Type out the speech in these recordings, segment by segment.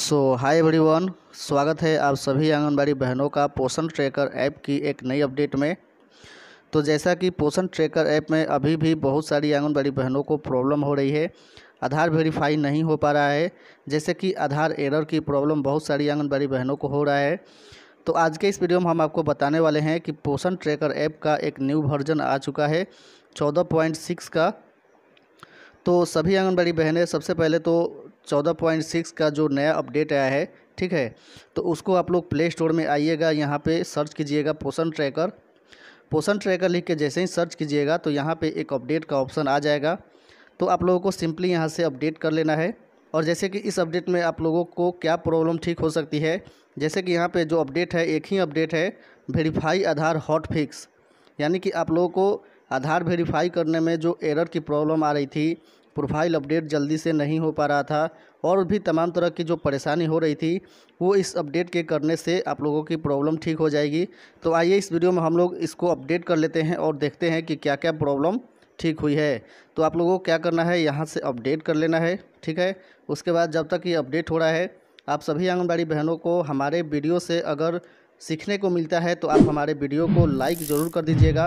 सो hi everyone स्वागत है आप सभी आंगनबाड़ी बहनों का पोषण ट्रैकर ऐप की एक नई अपडेट में तो जैसा कि पोषण ट्रैकर ऐप में अभी भी बहुत सारी आंगनबाड़ी बहनों को प्रॉब्लम हो रही है आधार वेरीफाई नहीं हो पा रहा है जैसे कि आधार एरर की प्रॉब्लम बहुत सारी आंगनबाड़ी बहनों को हो रहा है तो आज के इस वीडियो में हम आपको बताने वाले हैं कि पोषण ट्रैकर ऐप का एक न्यू वर्जन आ चुका है चौदह का तो सभी आंगनबाड़ी बहनें सबसे पहले तो चौदह पॉइंट सिक्स का जो नया अपडेट आया है ठीक है तो उसको आप लोग प्ले स्टोर में आइएगा यहाँ पे सर्च कीजिएगा पोषण ट्रैकर पोषण ट्रैकर लिख के जैसे ही सर्च कीजिएगा तो यहाँ पे एक अपडेट का ऑप्शन आ जाएगा तो आप लोगों को सिंपली यहाँ से अपडेट कर लेना है और जैसे कि इस अपडेट में आप लोगों को क्या प्रॉब्लम ठीक हो सकती है जैसे कि यहाँ पर जो अपडेट है एक ही अपडेट है वेरीफाई आधार हॉट फिक्स यानी कि आप लोगों को आधार वेरीफाई करने में जो एरर की प्रॉब्लम आ रही थी प्रोफाइल अपडेट जल्दी से नहीं हो पा रहा था और भी तमाम तरह की जो परेशानी हो रही थी वो इस अपडेट के करने से आप लोगों की प्रॉब्लम ठीक हो जाएगी तो आइए इस वीडियो में हम लोग इसको अपडेट कर लेते हैं और देखते हैं कि क्या क्या प्रॉब्लम ठीक हुई है तो आप लोगों को क्या करना है यहाँ से अपडेट कर लेना है ठीक है उसके बाद जब तक ये अपडेट हो रहा है आप सभी आंगनबाड़ी बहनों को हमारे वीडियो से अगर सीखने को मिलता है तो आप हमारे वीडियो को लाइक ज़रूर कर दीजिएगा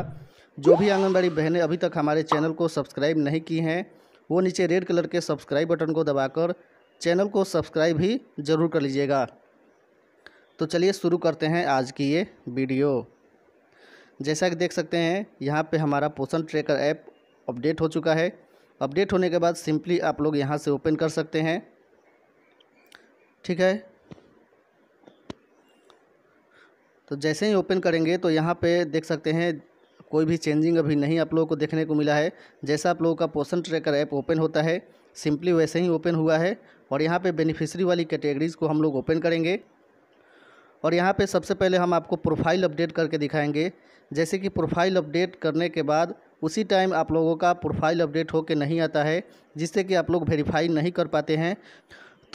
जो भी आंगनबाड़ी बहनें अभी तक हमारे चैनल को सब्सक्राइब नहीं की हैं वो नीचे रेड कलर के सब्सक्राइब बटन को दबाकर चैनल को सब्सक्राइब भी ज़रूर कर लीजिएगा तो चलिए शुरू करते हैं आज की ये वीडियो जैसा कि देख सकते हैं यहाँ पे हमारा पोषण ट्रेकर ऐप अपडेट हो चुका है अपडेट होने के बाद सिंपली आप लोग यहाँ से ओपन कर सकते हैं ठीक है तो जैसे ही ओपन करेंगे तो यहाँ पे देख सकते हैं कोई भी चेंजिंग अभी नहीं आप लोगों को देखने को मिला है जैसा आप लोगों का पोषण ट्रैकर ऐप ओपन होता है सिंपली वैसे ही ओपन हुआ है और यहाँ पे बेनिफिशरी वाली कैटेगरीज़ को हम लोग ओपन करेंगे और यहाँ पे सबसे पहले हम आपको प्रोफाइल अपडेट करके दिखाएंगे जैसे कि प्रोफाइल अपडेट करने के बाद उसी टाइम आप लोगों का प्रोफाइल अपडेट होकर नहीं आता है जिससे कि आप लोग वेरीफाई नहीं कर पाते हैं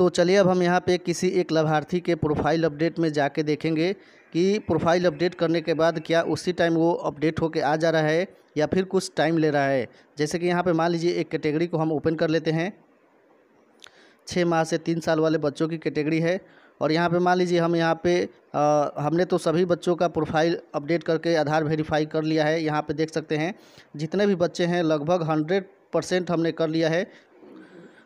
तो चलिए अब हम यहाँ पे किसी एक लाभार्थी के प्रोफाइल अपडेट में जाके देखेंगे कि प्रोफाइल अपडेट करने के बाद क्या उसी टाइम वो अपडेट होके आ जा रहा है या फिर कुछ टाइम ले रहा है जैसे कि यहाँ पे मान लीजिए एक कैटेगरी को हम ओपन कर लेते हैं छः माह से तीन साल वाले बच्चों की कैटेगरी है और यहाँ पे मान लीजिए हम यहाँ पे आ, हमने तो सभी बच्चों का प्रोफाइल अपडेट करके आधार वेरीफाई कर लिया है यहाँ पे देख सकते हैं जितने भी बच्चे हैं लगभग हंड्रेड परसेंट हमने कर लिया है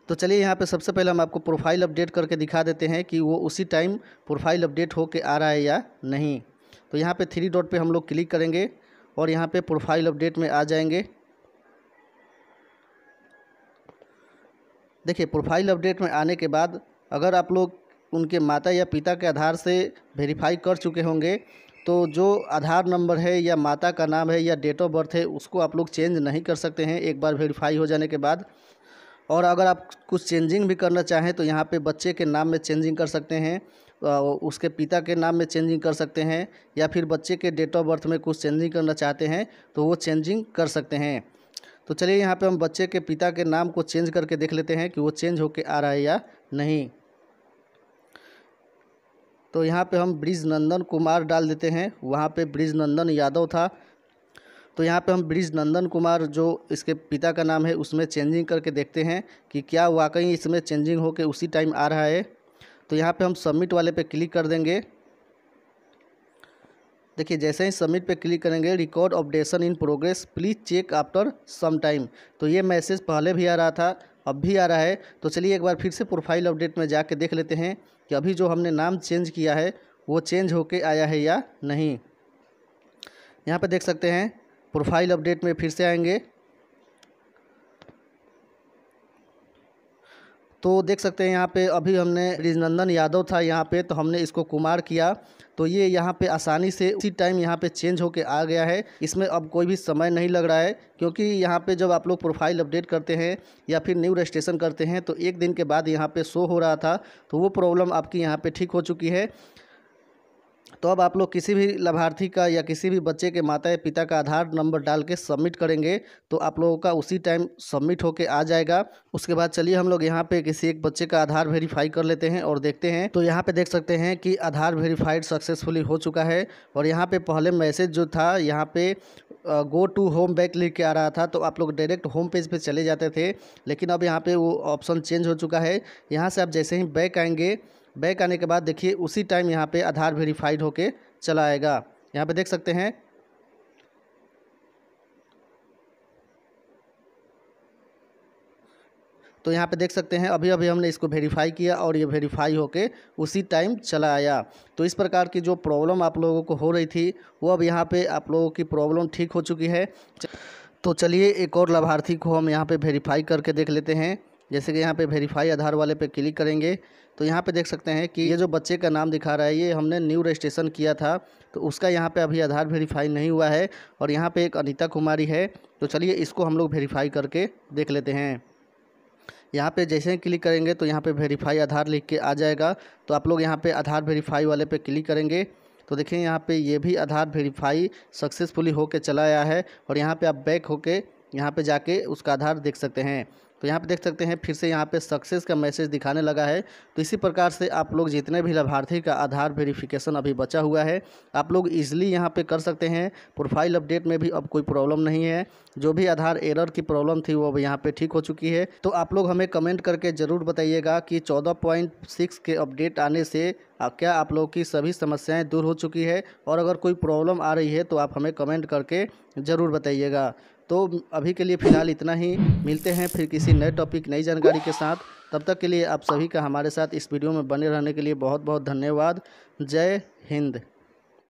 तो चलिए यहाँ पे सबसे पहले हम आपको प्रोफाइल अपडेट करके दिखा देते हैं कि वो उसी टाइम प्रोफाइल अपडेट होके आ रहा है या नहीं तो यहाँ पे थ्री डॉट पे हम लोग क्लिक करेंगे और यहाँ पे प्रोफाइल अपडेट में आ जाएंगे देखिए प्रोफाइल अपडेट में आने के बाद अगर आप लोग उनके माता या पिता के आधार से वेरीफाई कर चुके होंगे तो जो आधार नंबर है या माता का नाम है या डेट ऑफ बर्थ है उसको आप लोग चेंज नहीं कर सकते हैं एक बार वेरीफाई हो जाने के बाद और अगर आप कुछ चेंजिंग भी करना चाहें तो यहाँ पे बच्चे के नाम में चेंजिंग कर सकते हैं उसके पिता के नाम में चेंजिंग कर सकते हैं या फिर बच्चे के डेट ऑफ बर्थ में कुछ चेंजिंग करना चाहते हैं तो वो चेंजिंग कर सकते हैं तो चलिए यहाँ पे हम बच्चे के पिता के नाम को चेंज करके देख लेते हैं कि वो चेंज होके आ रहा है या नहीं तो यहाँ पे हम ब्रिज नंदन कुमार डाल देते हैं वहाँ पे ब्रिज नंदन यादव था तो यहाँ पे हम ब्रिज नंदन कुमार जो इसके पिता का नाम है उसमें चेंजिंग करके देखते हैं कि क्या वाकई इसमें चेंजिंग होकर उसी टाइम आ रहा है तो यहाँ पे हम सबमिट वाले पे क्लिक कर देंगे देखिए जैसे ही सबमिट पे क्लिक करेंगे record updation in progress please check after some time तो ये मैसेज पहले भी आ रहा था अब भी आ रहा है तो चलिए एक बार फिर से प्रोफाइल अपडेट में जा देख लेते हैं कि अभी जो हमने नाम चेंज किया है वो चेंज होके आया है या नहीं यहाँ पे देख सकते हैं प्रोफाइल अपडेट में फिर से आएंगे तो देख सकते हैं यहाँ पे अभी हमने रिजनंदन यादव था यहाँ पे तो हमने इसको कुमार किया तो ये यहाँ पे आसानी से उसी टाइम यहाँ पे चेंज होके आ गया है इसमें अब कोई भी समय नहीं लग रहा है क्योंकि यहाँ पे जब आप लोग प्रोफाइल अपडेट करते हैं या फिर न्यू रजिस्ट्रेशन करते हैं तो एक दिन के बाद यहाँ पे शो हो रहा था तो वो प्रॉब्लम आपकी यहाँ पर ठीक हो चुकी है तो अब आप लोग किसी भी लाभार्थी का या किसी भी बच्चे के माता या पिता का आधार नंबर डाल के सबमिट करेंगे तो आप लोगों का उसी टाइम सबमिट होके आ जाएगा उसके बाद चलिए हम लोग यहाँ पे किसी एक बच्चे का आधार वेरीफाई कर लेते हैं और देखते हैं तो यहाँ पे देख सकते हैं कि आधार वेरीफाइड सक्सेसफुली हो चुका है और यहाँ पर पहले मैसेज जो था यहाँ पर गो टू होम बैक लिख के आ रहा था तो आप लोग डायरेक्ट होम पेज पर चले जाते थे लेकिन अब यहाँ पर वो ऑप्शन चेंज हो चुका है यहाँ से आप जैसे ही बैक आएंगे बैक आने के बाद देखिए उसी टाइम यहाँ पे आधार वेरीफाइड होके चला आएगा यहाँ पे देख सकते हैं तो यहाँ पे देख सकते हैं अभी अभी हमने इसको वेरीफाई किया और ये वेरीफाई होके उसी टाइम चला आया तो इस प्रकार की जो प्रॉब्लम आप लोगों को हो रही थी वो अब यहाँ पे आप लोगों की प्रॉब्लम ठीक हो चुकी है तो चलिए एक और लाभार्थी को हम यहाँ पे वेरीफाई करके देख लेते हैं जैसे कि यहाँ पे वेरीफाई आधार वाले पे क्लिक करेंगे तो यहाँ पे देख सकते हैं कि ये जो बच्चे का नाम दिखा रहा है ये हमने न्यू रजिस्ट्रेशन किया था तो उसका यहाँ पे अभी आधार वेरीफाई नहीं हुआ है और यहाँ पे एक अनीता कुमारी है तो चलिए इसको हम लोग वेरीफाई करके देख लेते हैं यहाँ पे जैसे ही क्लिक करेंगे तो यहाँ पर वेरीफाई आधार लिख के आ जाएगा तो आप लोग यहाँ पर आधार वेरीफाई वाले पर क्लिक करेंगे तो देखिए यहाँ पर ये भी आधार वेरीफाई सक्सेसफुली होके चला आया है और यहाँ पर आप बैक होके यहाँ पे जाके उसका आधार देख सकते हैं तो यहाँ पे देख सकते हैं फिर से यहाँ पे सक्सेस का मैसेज दिखाने लगा है तो इसी प्रकार से आप लोग जितने भी लाभार्थी का आधार वेरिफिकेशन अभी बचा हुआ है आप लोग ईजिली यहाँ पे कर सकते हैं प्रोफाइल अपडेट में भी अब कोई प्रॉब्लम नहीं है जो भी आधार एरर की प्रॉब्लम थी वो अब यहाँ पर ठीक हो चुकी है तो आप लोग हमें कमेंट करके ज़रूर बताइएगा कि चौदह के अपडेट आने से क्या आप लोगों की सभी समस्याएं दूर हो चुकी है और अगर कोई प्रॉब्लम आ रही है तो आप हमें कमेंट करके ज़रूर बताइएगा तो अभी के लिए फ़िलहाल इतना ही मिलते हैं फिर किसी नए टॉपिक नई जानकारी के साथ तब तक के लिए आप सभी का हमारे साथ इस वीडियो में बने रहने के लिए बहुत बहुत धन्यवाद जय हिंद